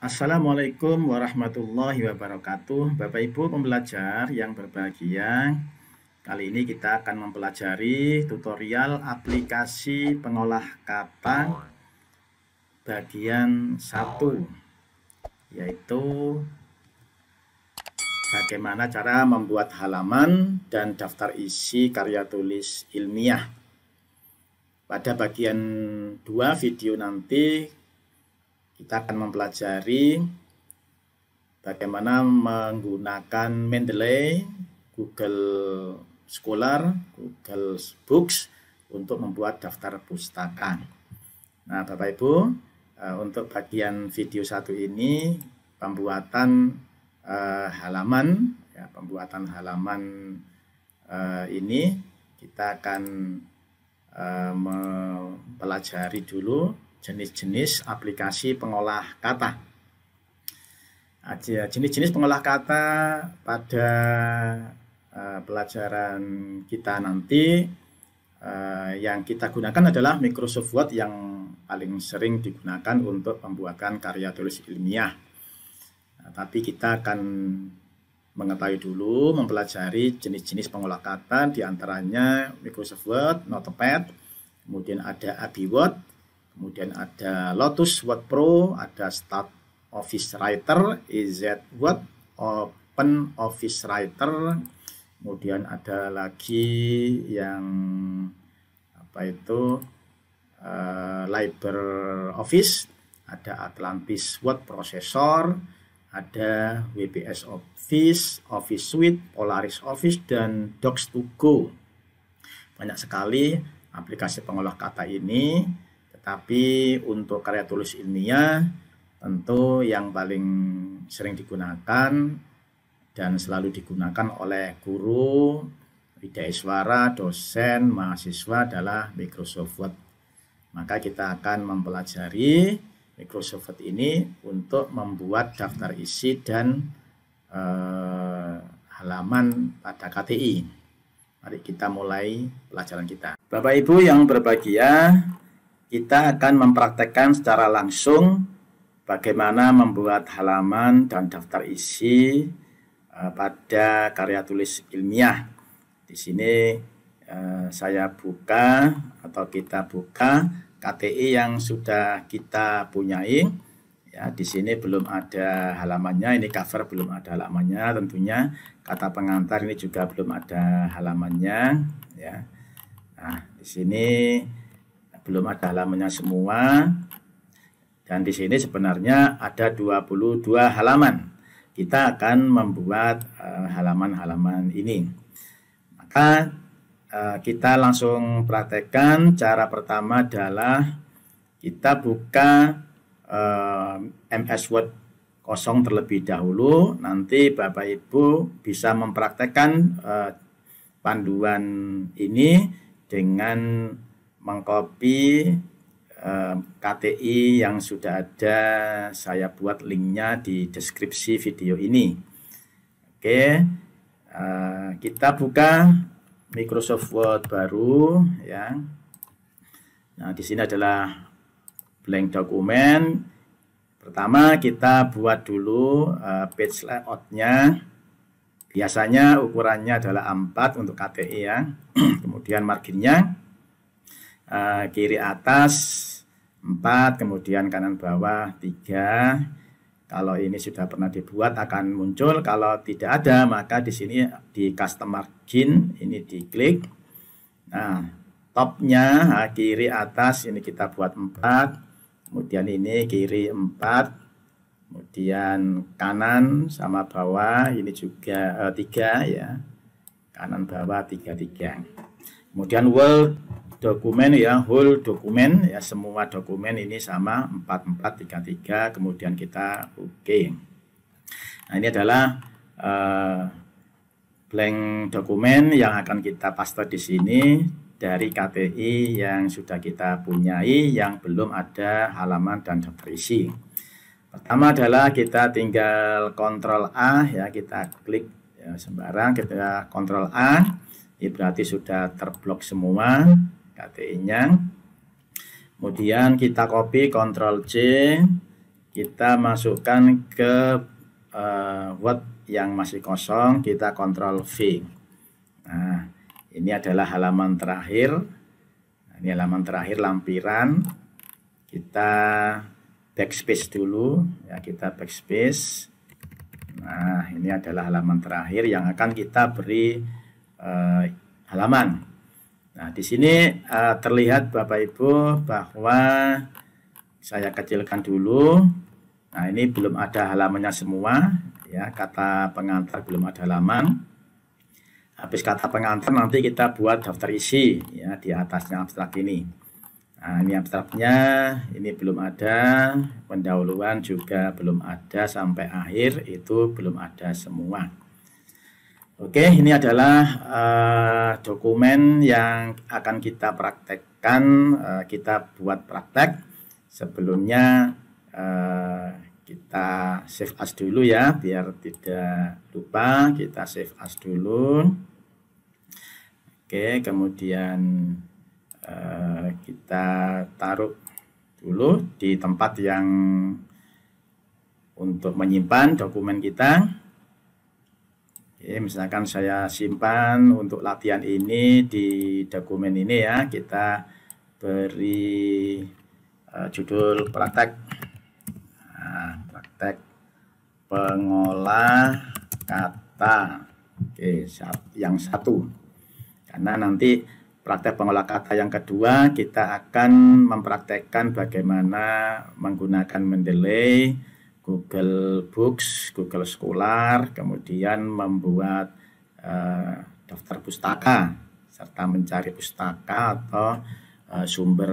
Assalamualaikum warahmatullahi wabarakatuh. Bapak Ibu pembelajar yang berbahagia, kali ini kita akan mempelajari tutorial aplikasi pengolah kata bagian 1 yaitu bagaimana cara membuat halaman dan daftar isi karya tulis ilmiah. Pada bagian 2 video nanti kita akan mempelajari bagaimana menggunakan Mendeley, Google Scholar, Google Books untuk membuat daftar pustaka. Nah, Bapak Ibu, eh, untuk bagian video satu ini pembuatan uh, halaman, ya, pembuatan halaman uh, ini kita akan uh, mempelajari dulu jenis-jenis aplikasi pengolah kata. Jenis-jenis pengolah kata pada eh, pelajaran kita nanti eh, yang kita gunakan adalah Microsoft Word yang paling sering digunakan untuk pembuatan karya tulis ilmiah. Nah, tapi kita akan mengetahui dulu, mempelajari jenis-jenis pengolah kata, diantaranya Microsoft Word, Notepad, kemudian ada AbiWord, Kemudian ada Lotus Word Pro, ada Start Office Writer, EZ Word, Open Office Writer, kemudian ada lagi yang apa itu uh, Library Office, ada Atlantis Word Processor, ada WPS Office, Office Suite, Polaris Office, dan Docs2Go. Banyak sekali aplikasi pengolah kata ini tetapi untuk karya tulis ilmiah tentu yang paling sering digunakan dan selalu digunakan oleh guru, suara, dosen, mahasiswa adalah Microsoft Word. Maka kita akan mempelajari Microsoft Word ini untuk membuat daftar isi dan eh, halaman pada KTI. Mari kita mulai pelajaran kita. Bapak Ibu yang berbahagia, kita akan mempraktekkan secara langsung bagaimana membuat halaman dan daftar isi eh, pada karya tulis ilmiah. Di sini eh, saya buka atau kita buka KTI yang sudah kita punyai. Ya, di sini belum ada halamannya, ini cover belum ada halamannya tentunya. Kata pengantar ini juga belum ada halamannya, ya. Nah, di sini belum ada halamannya semua. Dan di sini sebenarnya ada 22 halaman. Kita akan membuat eh, halaman-halaman ini. Maka eh, kita langsung praktekkan cara pertama adalah kita buka eh, MS Word kosong terlebih dahulu. Nanti Bapak Ibu bisa mempraktekkan panduan ini dengan mengcopy eh, KTI yang sudah ada saya buat linknya di deskripsi video ini oke eh, kita buka Microsoft Word baru ya nah di sini adalah blank dokumen pertama kita buat dulu eh, page layoutnya biasanya ukurannya adalah 4 untuk KTI ya kemudian marginnya Eh, kiri atas 4, kemudian kanan bawah 3. Kalau ini sudah pernah dibuat akan muncul, kalau tidak ada maka di sini di custom margin ini diklik. Nah, topnya eh, kiri atas ini kita buat 4, kemudian ini kiri 4, kemudian kanan sama bawah ini juga eh, ya. Kanan bawah tiga tiga Kemudian world dokumen ya whole dokumen ya semua dokumen ini sama 4433 kemudian kita oke okay. nah ini adalah uh, blank dokumen yang akan kita paste di sini dari kti yang sudah kita punyai yang belum ada halaman dan daftar Pertama adalah kita tinggal kontrol A ya kita klik ya, sembarang kita kontrol A ini berarti sudah terblok semua KTI-nya. Kemudian kita copy Ctrl C, kita masukkan ke uh, Word yang masih kosong, kita Ctrl V. Nah, ini adalah halaman terakhir. Nah, ini halaman terakhir lampiran. Kita backspace dulu, ya kita backspace. Nah, ini adalah halaman terakhir yang akan kita beri uh, halaman Nah, di sini uh, terlihat Bapak Ibu bahwa saya kecilkan dulu. Nah, ini belum ada halamannya semua ya, kata pengantar belum ada halaman. Habis kata pengantar nanti kita buat daftar isi ya di atasnya abstrak ini. Nah, ini abstraknya, ini belum ada, pendahuluan juga belum ada sampai akhir itu belum ada semua. Oke, ini adalah uh, dokumen yang akan kita praktekkan, uh, kita buat praktek. Sebelumnya uh, kita save as dulu ya, biar tidak lupa kita save as dulu. Oke, kemudian uh, kita taruh dulu di tempat yang untuk menyimpan dokumen kita. Oke, misalkan saya simpan untuk latihan ini di dokumen ini ya. Kita beri uh, judul praktek. Nah, praktek pengolah kata. Oke, yang satu. Karena nanti praktek pengolah kata yang kedua kita akan mempraktekkan bagaimana menggunakan Mendeley Google Books, Google Scholar, kemudian membuat uh, daftar pustaka serta mencari pustaka atau uh, sumber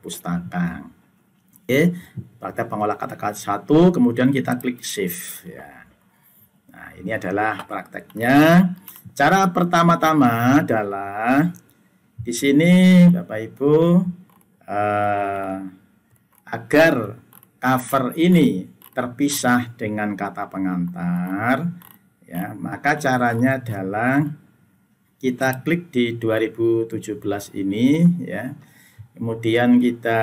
pustaka. Oke, okay. praktek pengolah kata-kata satu, kemudian kita klik save. ya. Nah, ini adalah prakteknya. Cara pertama-tama adalah di sini Bapak Ibu uh, agar cover ini terpisah dengan kata pengantar ya maka caranya adalah kita klik di 2017 ini ya kemudian kita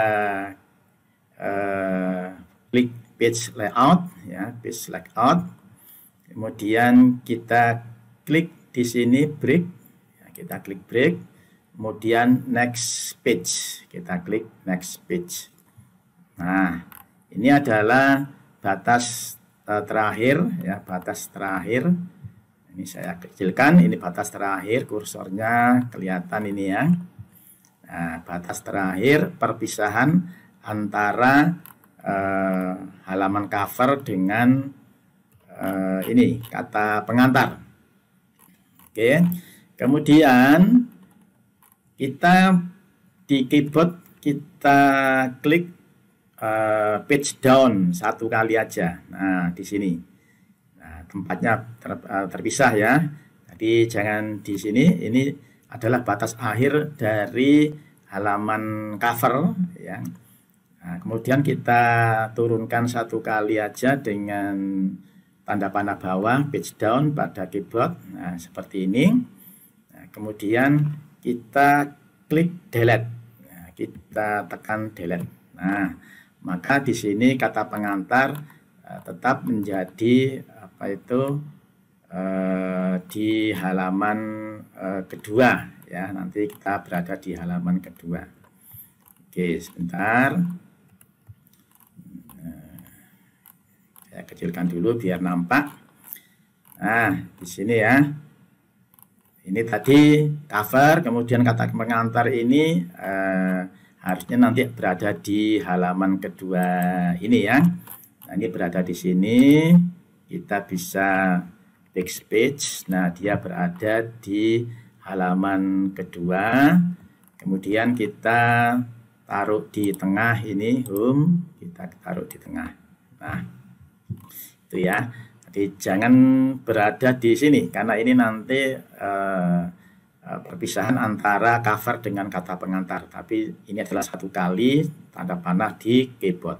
eh, klik page layout ya page layout kemudian kita klik di sini break ya, kita klik break kemudian next page kita klik next page nah ini adalah batas eh, terakhir ya batas terakhir ini saya kecilkan ini batas terakhir kursornya kelihatan ini ya nah, batas terakhir perpisahan antara eh, halaman cover dengan eh, ini kata pengantar oke kemudian kita di keyboard kita klik Eh, page down satu kali aja. Nah, di sini. Nah, tempatnya ter, eh, terpisah ya. Jadi jangan di sini. Ini adalah batas akhir dari halaman cover ya. Nah, kemudian kita turunkan satu kali aja dengan tanda panah bawah page down pada keyboard. Nah, seperti ini. Nah, kemudian kita klik delete. Nah, kita tekan delete. Nah, maka di sini kata pengantar uh, tetap menjadi apa itu uh, di halaman uh, kedua ya. Nanti kita berada di halaman kedua. Oke, sebentar. Saya kecilkan dulu biar nampak. Nah, di sini ya. Ini tadi cover, kemudian kata pengantar ini eh, harusnya nanti berada di halaman kedua ini ya. Nah, ini berada di sini, kita bisa page Nah, dia berada di halaman kedua. Kemudian kita taruh di tengah ini home, kita taruh di tengah. Nah, itu ya. Jadi jangan berada di sini karena ini nanti eh, Eh, perpisahan antara cover dengan kata pengantar. Tapi ini adalah satu kali tanda panah di keyboard.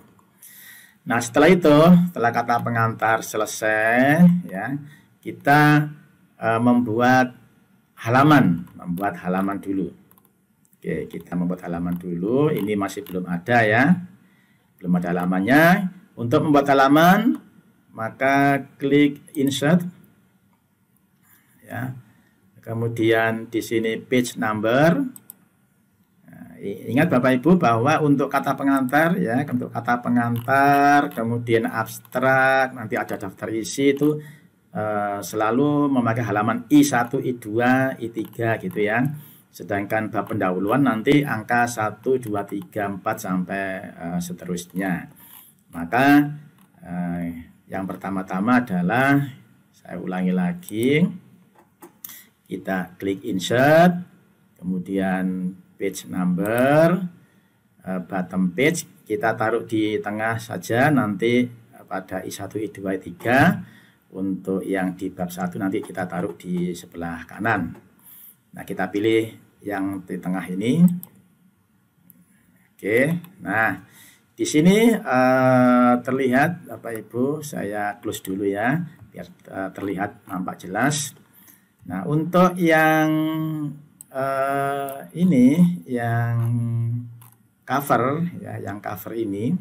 Nah setelah itu, setelah kata pengantar selesai, ya kita e, membuat halaman, membuat halaman dulu. Oke, kita membuat halaman dulu. Ini masih belum ada ya, belum ada halamannya. Untuk membuat halaman, maka klik insert, ya Kemudian di sini page number. Nah, ingat Bapak Ibu bahwa untuk kata pengantar ya, untuk kata pengantar, kemudian abstrak, nanti ada daftar isi itu eh, selalu memakai halaman I1, I2, I3 gitu ya. Sedangkan bab pendahuluan nanti angka 1, 2, 3, 4 sampai eh, seterusnya. Maka eh, yang pertama-tama adalah saya ulangi lagi kita klik insert, kemudian page number, eh, bottom page, kita taruh di tengah saja nanti pada I1, I2, I3. Untuk yang di bab 1 nanti kita taruh di sebelah kanan. Nah, kita pilih yang di tengah ini. Oke. Nah, di sini eh, terlihat Bapak Ibu, saya close dulu ya biar eh, terlihat nampak jelas. Nah, untuk yang uh, ini yang cover ya, yang cover ini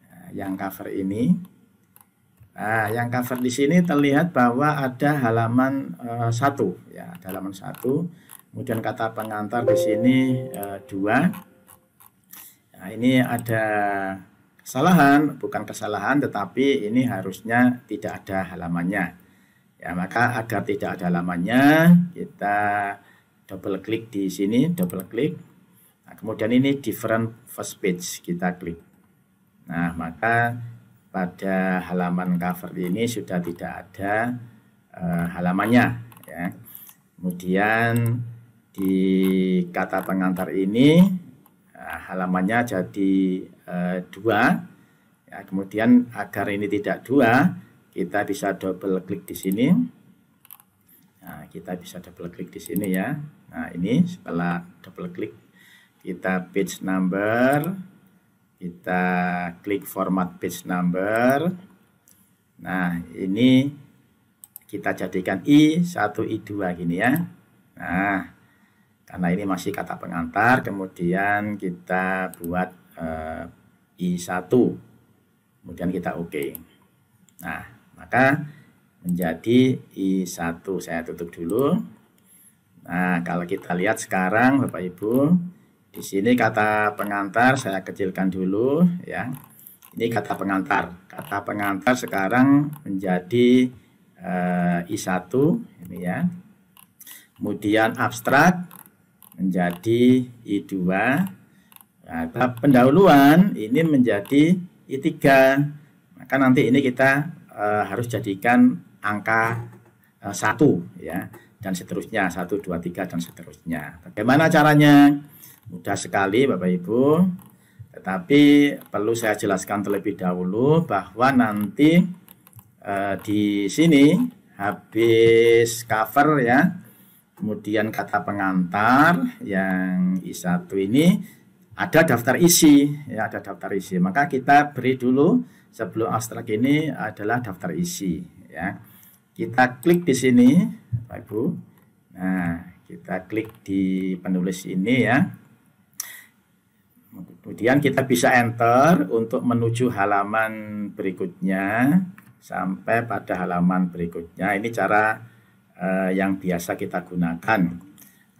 ya, yang cover ini Nah, yang cover di sini terlihat bahwa ada halaman uh, satu ya, halaman satu. Kemudian kata pengantar di sini uh, dua. Nah, ini ada kesalahan, bukan kesalahan, tetapi ini harusnya tidak ada halamannya. Ya, maka agar tidak ada lamanya kita double klik di sini, double klik. Nah, kemudian ini different first page, kita klik. Nah, maka pada halaman cover ini sudah tidak ada eh, halamannya. Ya. Kemudian di kata pengantar ini eh, halamannya jadi eh, dua. Ya, kemudian agar ini tidak dua, kita bisa double klik di sini. Nah, kita bisa double klik di sini ya. Nah, ini setelah double klik kita page number, kita klik format page number. Nah, ini kita jadikan I1, I2 gini ya. Nah, karena ini masih kata pengantar, kemudian kita buat uh, eh, I1. Kemudian kita oke. Okay. Nah, maka menjadi I1. Saya tutup dulu. Nah, kalau kita lihat sekarang Bapak Ibu, di sini kata pengantar saya kecilkan dulu ya. Ini kata pengantar. Kata pengantar sekarang menjadi eh, I1 ini ya. Kemudian abstrak menjadi I2. Nah, pendahuluan ini menjadi I3. Maka nanti ini kita Eh, harus jadikan angka eh, satu ya dan seterusnya satu dua tiga dan seterusnya. Bagaimana caranya? Mudah sekali Bapak Ibu. Tetapi perlu saya jelaskan terlebih dahulu bahwa nanti e, di sini habis cover ya kemudian kata pengantar yang I1 ini ada daftar isi ya ada daftar isi maka kita beri dulu sebelum abstrak ini adalah daftar isi ya. Kita klik di sini, Pak Ibu. Nah, kita klik di penulis ini ya. Kemudian kita bisa enter untuk menuju halaman berikutnya sampai pada halaman berikutnya. Ini cara eh, yang biasa kita gunakan.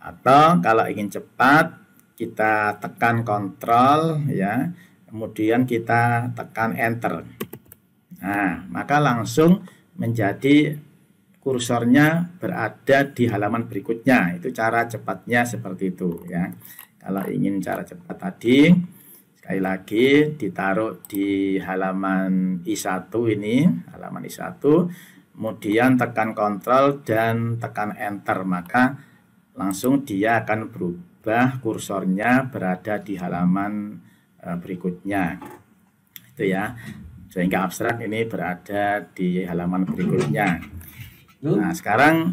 Atau kalau ingin cepat kita tekan kontrol ya Kemudian kita tekan enter. Nah, maka langsung menjadi kursornya berada di halaman berikutnya. Itu cara cepatnya seperti itu ya. Kalau ingin cara cepat tadi sekali lagi ditaruh di halaman I1 ini, halaman I1, kemudian tekan kontrol dan tekan enter maka langsung dia akan berubah kursornya berada di halaman Eh, berikutnya. Itu ya. Sehingga abstrak ini berada di halaman berikutnya. Nah, sekarang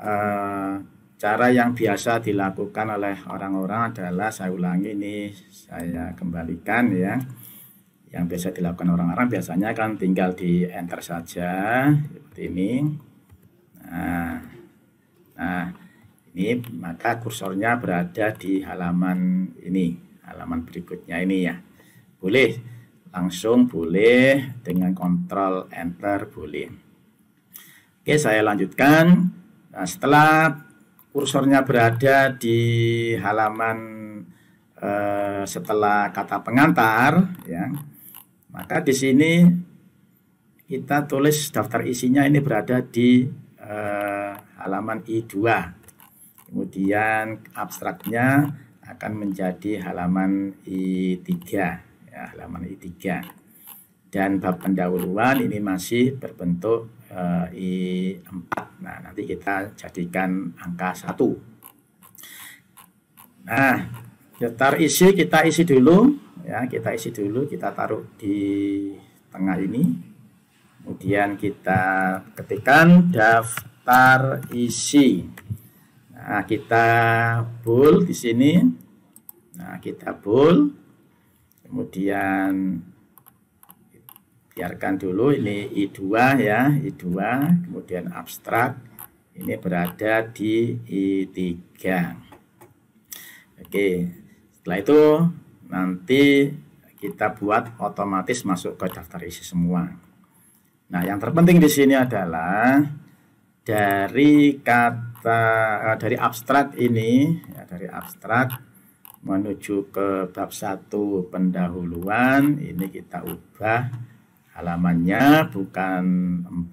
eh, cara yang biasa dilakukan oleh orang-orang adalah saya ulangi ini saya kembalikan ya yang biasa dilakukan orang-orang biasanya kan tinggal di enter saja seperti ini nah, nah ini maka kursornya berada di halaman ini halaman berikutnya ini ya. Boleh langsung boleh dengan kontrol enter boleh. Oke, saya lanjutkan. Nah, setelah kursornya berada di halaman eh, setelah kata pengantar ya. Maka di sini kita tulis daftar isinya ini berada di eh, halaman I2. Kemudian abstraknya akan menjadi halaman I3 ya, halaman I3 dan bab pendahuluan ini masih berbentuk uh, eh, I4 nah nanti kita jadikan angka 1 nah daftar ya, isi kita isi dulu ya kita isi dulu kita taruh di tengah ini kemudian kita ketikkan daftar isi nah kita bold di sini Nah, kita pull. Kemudian biarkan dulu ini I2 ya, I2, kemudian abstrak. Ini berada di I3. Oke, setelah itu nanti kita buat otomatis masuk ke daftar isi semua. Nah, yang terpenting di sini adalah dari kata eh, dari abstrak ini, ya, dari abstrak menuju ke bab satu pendahuluan ini kita ubah halamannya bukan 4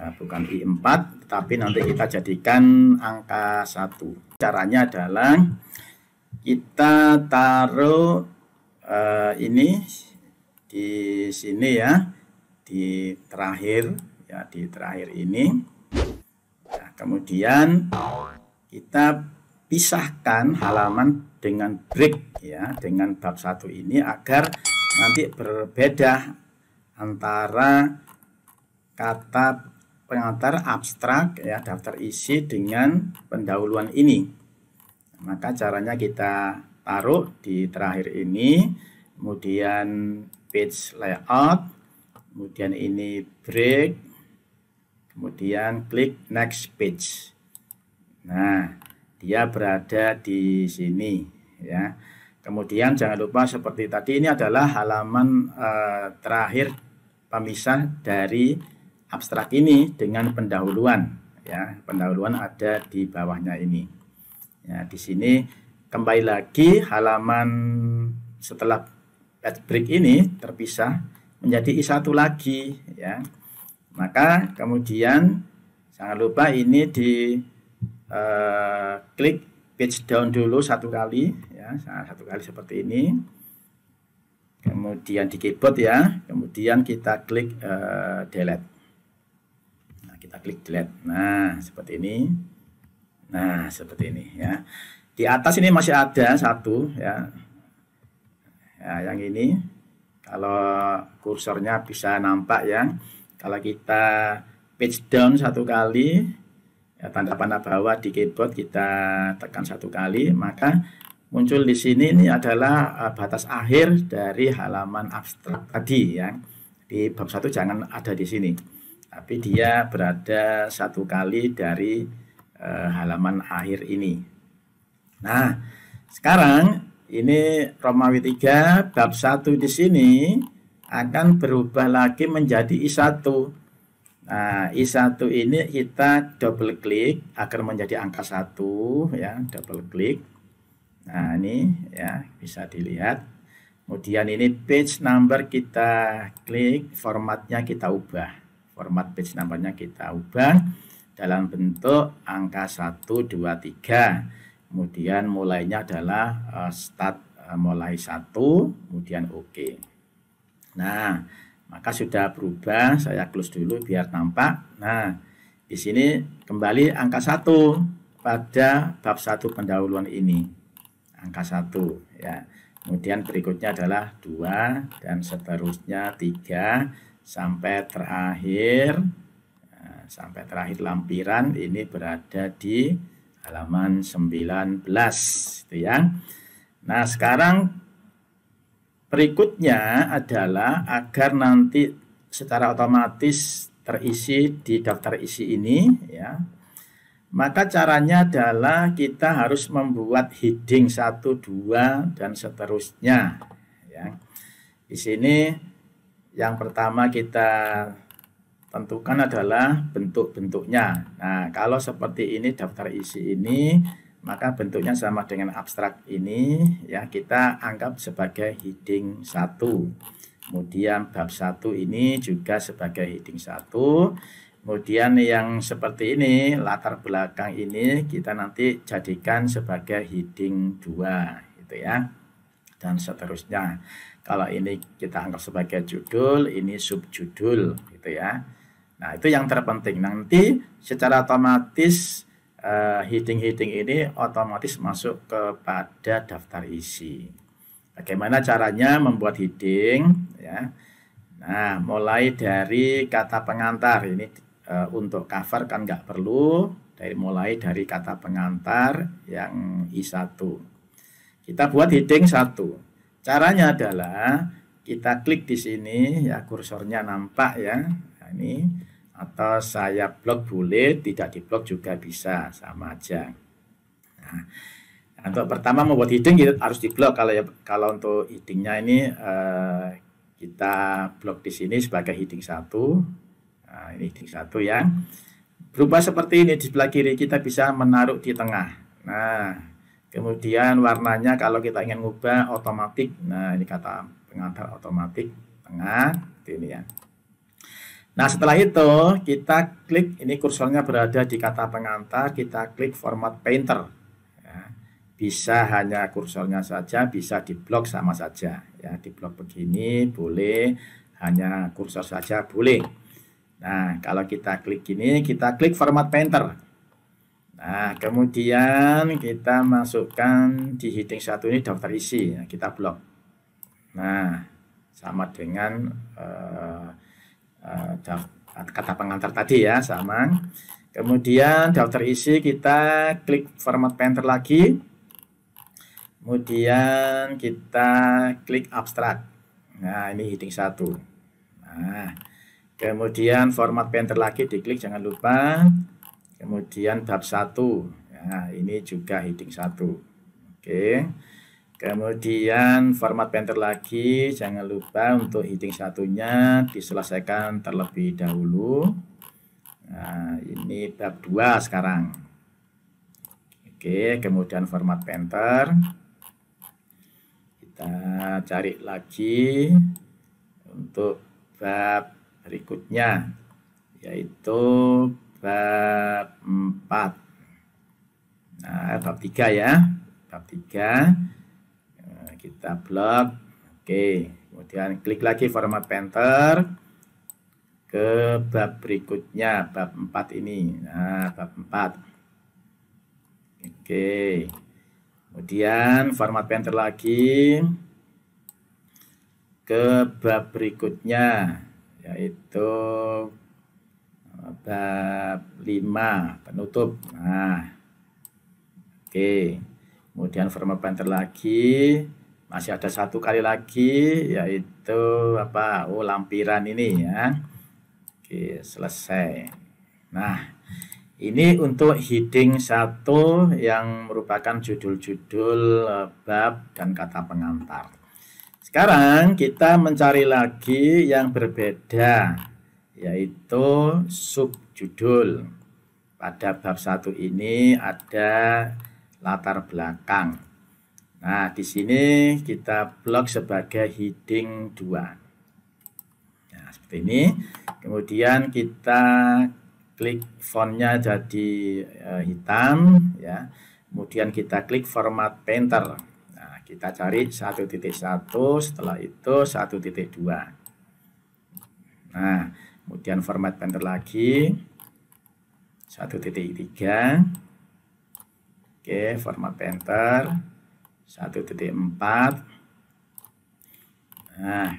eh, bukan I4 tapi nanti kita jadikan angka satu caranya adalah kita taruh eh, ini di sini ya di terakhir ya di terakhir ini nah, kemudian kita pisahkan halaman dengan break ya dengan bab satu ini agar nanti berbeda antara kata pengantar abstrak ya daftar isi dengan pendahuluan ini maka caranya kita taruh di terakhir ini kemudian page layout kemudian ini break kemudian klik next page nah dia berada di sini ya. Kemudian jangan lupa seperti tadi ini adalah halaman eh, terakhir pemisah dari abstrak ini dengan pendahuluan ya. Pendahuluan ada di bawahnya ini. Ya, di sini kembali lagi halaman setelah batch break ini terpisah menjadi I1 lagi ya. Maka kemudian jangan lupa ini di eh, klik page down dulu satu kali ya nah, satu kali seperti ini kemudian di keyboard ya kemudian kita klik uh, delete nah, kita klik delete nah seperti ini nah seperti ini ya di atas ini masih ada satu ya, ya yang ini kalau kursornya bisa nampak ya kalau kita page down satu kali ya, tanda panah bawah di keyboard kita tekan satu kali maka muncul di sini ini adalah uh, batas akhir dari halaman abstrak tadi yang di bab satu jangan ada di sini tapi dia berada satu kali dari uh, halaman akhir ini nah sekarang ini Romawi 3 bab 1 di sini akan berubah lagi menjadi I1 Nah, I1 ini kita double klik agar menjadi angka 1 ya, double klik. Nah, ini ya bisa dilihat. Kemudian ini page number kita klik, formatnya kita ubah. Format page numbernya kita ubah dalam bentuk angka 1 2 3. Kemudian mulainya adalah eh, start eh, mulai 1, kemudian oke. Okay. Nah, maka sudah berubah, saya close dulu biar nampak. Nah, di sini kembali angka satu pada bab satu pendahuluan ini. Angka satu, ya. Kemudian berikutnya adalah dua dan seterusnya tiga sampai terakhir nah, sampai terakhir lampiran ini berada di halaman 19 itu ya. Nah, sekarang Berikutnya adalah agar nanti secara otomatis terisi di daftar isi ini ya. Maka caranya adalah kita harus membuat heading 1 2 dan seterusnya ya. Di sini yang pertama kita tentukan adalah bentuk-bentuknya. Nah, kalau seperti ini daftar isi ini maka bentuknya sama dengan abstrak ini ya kita anggap sebagai heading satu. kemudian bab satu ini juga sebagai heading satu. kemudian yang seperti ini latar belakang ini kita nanti jadikan sebagai heading dua, gitu ya dan seterusnya kalau ini kita anggap sebagai judul ini subjudul gitu ya nah itu yang terpenting nanti secara otomatis heating eh, heating-heating ini otomatis masuk kepada daftar isi. Bagaimana caranya membuat heading? Ya. Nah, mulai dari kata pengantar ini uh, untuk cover kan nggak perlu. Dari mulai dari kata pengantar yang i1. Kita buat heading satu. Caranya adalah kita klik di sini ya kursornya nampak ya. Nah, ini atau saya blok boleh, tidak diblok juga bisa, sama aja. Nah, untuk pertama membuat heading ya harus diblok kalau ya, kalau untuk headingnya ini eh, kita blok di sini sebagai heading satu. Nah, ini heading satu ya. Berubah seperti ini di sebelah kiri kita bisa menaruh di tengah. Nah, kemudian warnanya kalau kita ingin ubah otomatis. Nah, ini kata pengantar otomatis tengah, ini ya. Nah, setelah itu kita klik, ini kursornya berada di kata pengantar, kita klik format painter. Ya, bisa hanya kursornya saja, bisa di blok sama saja. Ya, di blok begini boleh, hanya kursor saja boleh. Nah, kalau kita klik ini kita klik format painter. Nah, kemudian kita masukkan di heading satu ini daftar isi, ya, kita blok. Nah, sama dengan... Uh, Eh, kata pengantar tadi ya sama. Kemudian daftar isi kita klik format painter lagi. Kemudian kita klik abstrak. Nah, ini heading satu Nah, kemudian format painter lagi diklik jangan lupa. Kemudian bab satu Nah, ini juga heading satu Oke. Okay. Kemudian format painter lagi, jangan lupa untuk heating satunya diselesaikan terlebih dahulu. Nah, ini bab 2 sekarang. Oke, kemudian format painter. Kita cari lagi untuk bab berikutnya, yaitu bab 4. Nah, bab 3 ya. Bab 3 Nah, kita blok Oke, kemudian klik lagi format painter ke bab berikutnya, bab 4 ini. Nah, bab 4. Oke. Kemudian format painter lagi ke bab berikutnya yaitu eh, bab 5 penutup. Nah. Oke kemudian format pointer lagi masih ada satu kali lagi yaitu apa oh lampiran ini ya oke selesai nah ini untuk heading satu yang merupakan judul-judul eh, bab dan kata pengantar sekarang kita mencari lagi yang berbeda yaitu subjudul pada bab satu ini ada latar belakang. Nah, di sini kita blok sebagai heading 2. Nah, ya, seperti ini. Kemudian kita klik fontnya jadi eh, hitam ya. Kemudian kita klik format painter. Nah, kita cari 1.1 setelah itu 1.2. Nah, kemudian format painter lagi 1.3 Oke, format painter 1.4. Nah,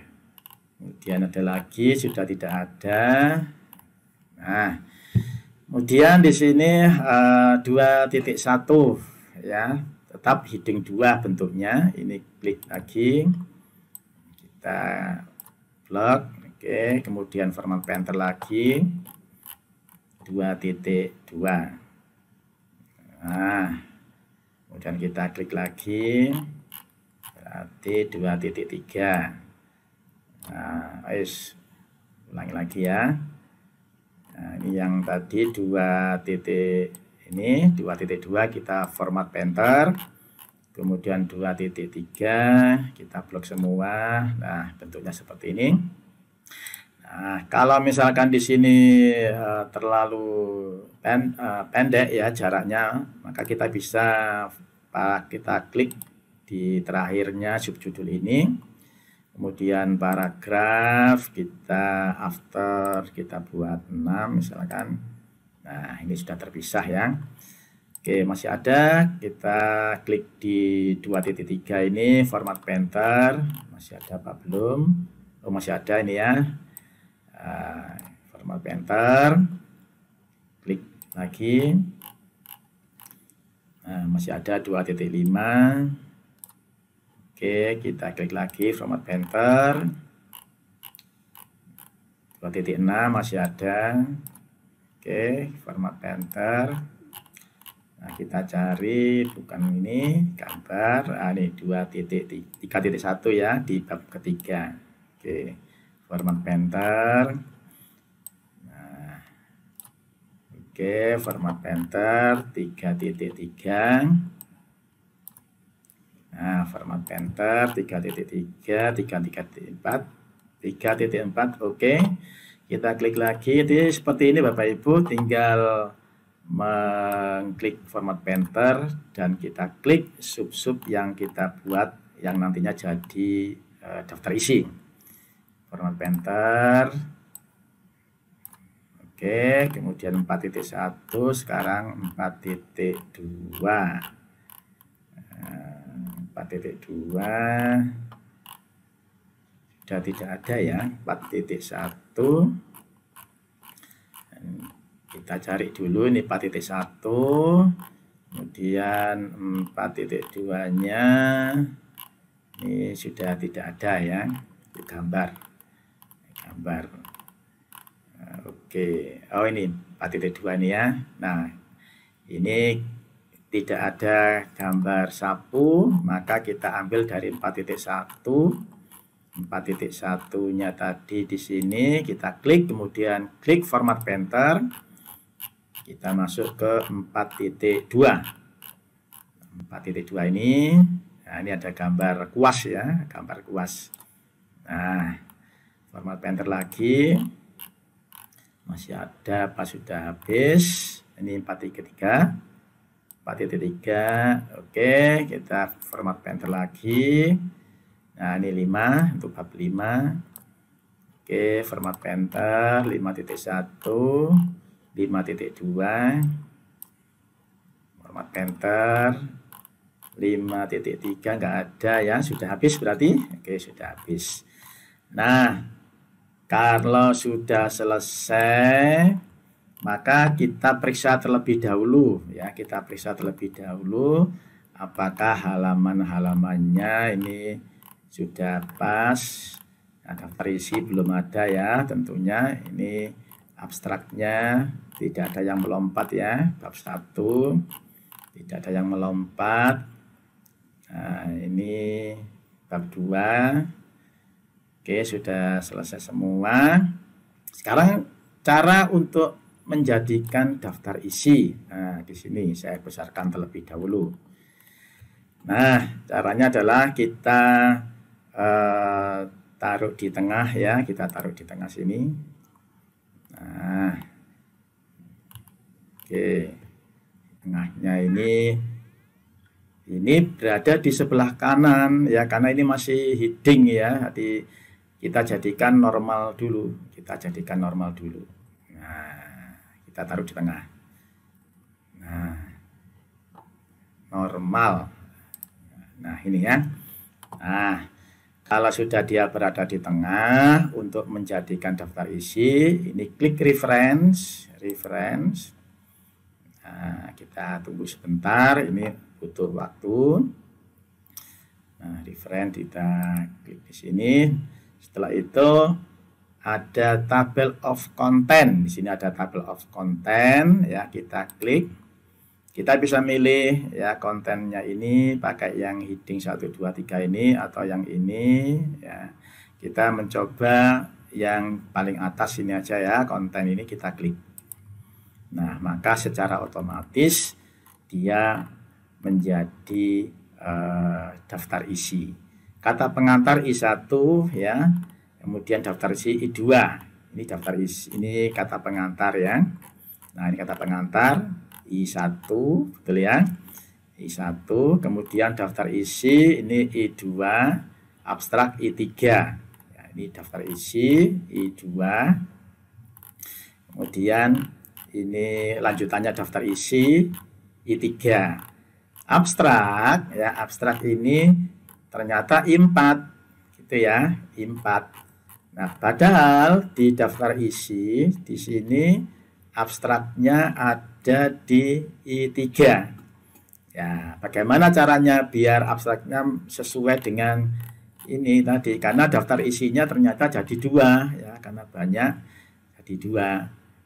kemudian ada lagi sudah tidak ada. Nah, kemudian di sini uh, eh, 2.1 ya, tetap hidung 2 bentuknya. Ini klik lagi. Kita plug. Oke, kemudian format painter lagi. 2.2. Nah, Kemudian kita klik lagi. Berarti 2.3. Nah, is, ulangi lagi ya. Nah, ini yang tadi 2 titik ini titik 2.2 kita format painter. Kemudian titik 2.3 kita blok semua. Nah, bentuknya seperti ini. Nah, kalau misalkan di sini uh, terlalu pen, uh, pendek ya jaraknya, maka kita bisa kita klik di terakhirnya subjudul ini. Kemudian paragraf kita after kita buat 6 misalkan. Nah, ini sudah terpisah ya. Oke, masih ada. Kita klik di 2.3 ini format painter. Masih ada apa belum? Oh, masih ada ini ya. Nah, format enter, klik lagi. Nah, masih ada 2.5. Oke, kita klik lagi format enter. 2.6 masih ada. Oke, format enter. Nah, kita cari bukan ini gambar, ah, ini 2.3.1 ya di bab ketiga. Oke format painter nah oke okay, format painter 3.3 nah format painter 3.3 titik 3.4 oke kita klik lagi jadi seperti ini Bapak Ibu tinggal mengklik format painter dan kita klik sub-sub yang kita buat yang nantinya jadi eh, daftar isi format painter oke kemudian 4.1 sekarang 4.2 4.2 eh, sudah tidak ada ya 4.1 kita cari dulu ini 4.1 kemudian 4.2 nya ini sudah tidak ada ya di gambar gambar, eh, Oke, oh ini 4.2 nih ya. Nah, ini tidak ada gambar sapu, maka kita ambil dari 4.1. 4.1-nya tadi di sini kita klik, kemudian klik format painter. Kita masuk ke 4.2. 4.2 ini, nah ini ada gambar kuas ya, gambar kuas. Nah, format painter lagi masih ada pas sudah habis ini 4 ketiga 4.3 4.3 oke kita format painter lagi nah ini 5 untuk bab 5 oke format painter 5.1 5.2 format painter 5.3 enggak ada ya sudah habis berarti oke sudah habis nah kalau sudah selesai, maka kita periksa terlebih dahulu ya, kita periksa terlebih dahulu apakah halaman-halamannya ini sudah pas. Ada terisi belum ada ya, tentunya ini abstraknya tidak ada yang melompat ya, bab satu tidak ada yang melompat. Nah, ini bab dua. Oke, sudah selesai semua. Sekarang cara untuk menjadikan daftar isi. Nah, di sini saya besarkan terlebih dahulu. Nah, caranya adalah kita eh, taruh di tengah ya, kita taruh di tengah sini. Nah, oke, tengahnya ini ini berada di sebelah kanan ya, karena ini masih heading ya, jadi kita jadikan normal dulu kita jadikan normal dulu nah kita taruh di tengah nah normal nah ini ya nah kalau sudah dia berada di tengah untuk menjadikan daftar isi ini klik reference reference Nah, kita tunggu sebentar, ini butuh waktu. Nah, reference kita klik di sini. Setelah itu ada tabel of content. Di sini ada tabel of content ya, kita klik. Kita bisa milih ya kontennya ini pakai yang heading 1 2 3 ini atau yang ini ya. Kita mencoba yang paling atas ini aja ya, konten ini kita klik. Nah, maka secara otomatis dia menjadi uh, daftar isi kata pengantar I1 ya. Kemudian daftar isi I2. Ini daftar isi ini kata pengantar ya. Nah, ini kata pengantar I1 betul ya. I1, kemudian daftar isi ini I2, abstrak I3. Ya, ini daftar isi I2. Kemudian ini lanjutannya daftar isi I3. Abstrak ya, abstrak ini Ternyata empat gitu ya, empat Nah, padahal di daftar isi di sini abstraknya ada di I3. Ya, bagaimana caranya biar abstraknya sesuai dengan ini tadi karena daftar isinya ternyata jadi dua ya karena banyak jadi dua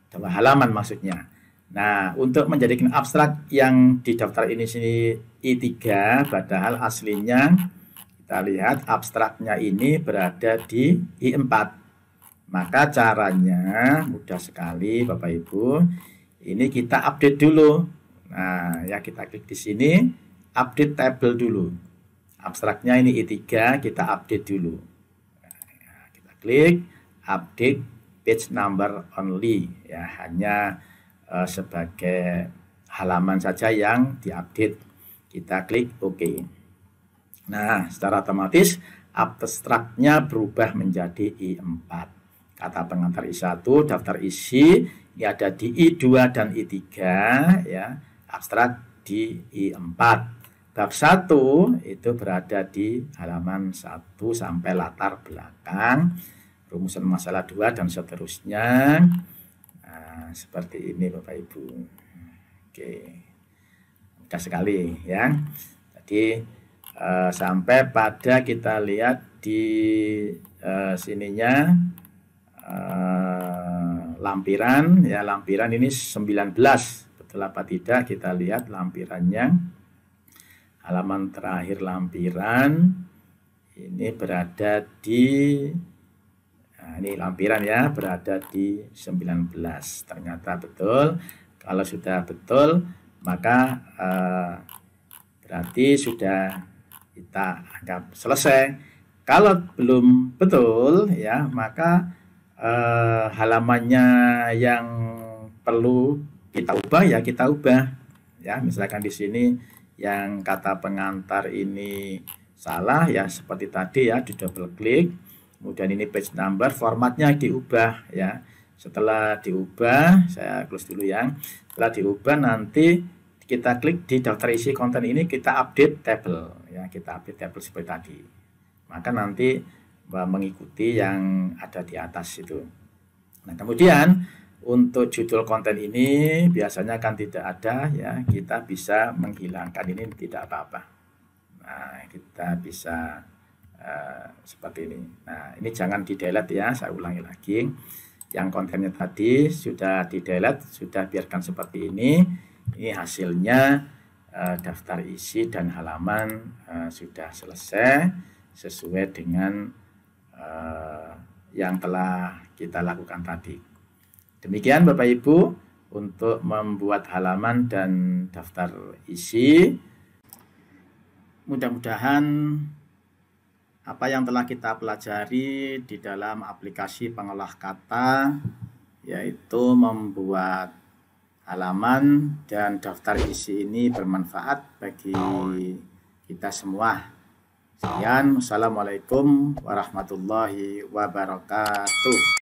dua halaman maksudnya. Nah, untuk menjadikan abstrak yang di daftar ini sini I3 padahal aslinya kita lihat abstraknya ini berada di I4. Maka caranya mudah sekali Bapak Ibu. Ini kita update dulu. Nah, ya kita klik di sini update table dulu. Abstraknya ini I3 kita update dulu. Nah, ya, kita klik update page number only ya hanya uh, sebagai halaman saja yang diupdate. Kita klik OK. Nah, secara otomatis abstraknya berubah menjadi I4. Kata pengantar I1, daftar isi ya ada di I2 dan I3 ya, abstrak di I4. Bab 1 itu berada di halaman 1 sampai latar belakang rumusan masalah 2 dan seterusnya. Nah, seperti ini Bapak Ibu. Oke. Mudah sekali ya. Jadi Eh, sampai pada kita lihat di uh, sininya uh, lampiran ya lampiran ini 19 betul apa tidak kita lihat lampirannya halaman terakhir lampiran ini berada di Nah, ini lampiran ya berada di 19. Ternyata betul. Kalau sudah betul, maka uh, berarti sudah kita anggap selesai. Kalau belum betul ya maka eh, halamannya yang perlu kita ubah ya kita ubah ya misalkan di sini yang kata pengantar ini salah ya seperti tadi ya di double klik kemudian ini page number formatnya diubah ya setelah diubah saya close dulu ya setelah diubah nanti kita klik di daftar isi konten ini kita update table ya kita update tabel seperti tadi. Maka nanti eh, mengikuti yang ada di atas itu. Nah, kemudian untuk judul konten ini biasanya kan tidak ada ya, kita bisa menghilangkan ini tidak apa-apa. Nah, kita bisa uh, seperti ini. Nah, ini jangan di delete ya, saya ulangi lagi. Yang kontennya tadi sudah di delete, sudah biarkan seperti ini. Ini hasilnya Eh, daftar isi dan halaman eh, sudah selesai sesuai dengan eh, yang telah kita lakukan tadi. Demikian Bapak Ibu untuk membuat halaman dan daftar isi. Mudah-mudahan apa yang telah kita pelajari di dalam aplikasi pengolah kata yaitu membuat halaman dan daftar isi ini bermanfaat bagi kita semua. Sekian, wassalamualaikum warahmatullahi wabarakatuh.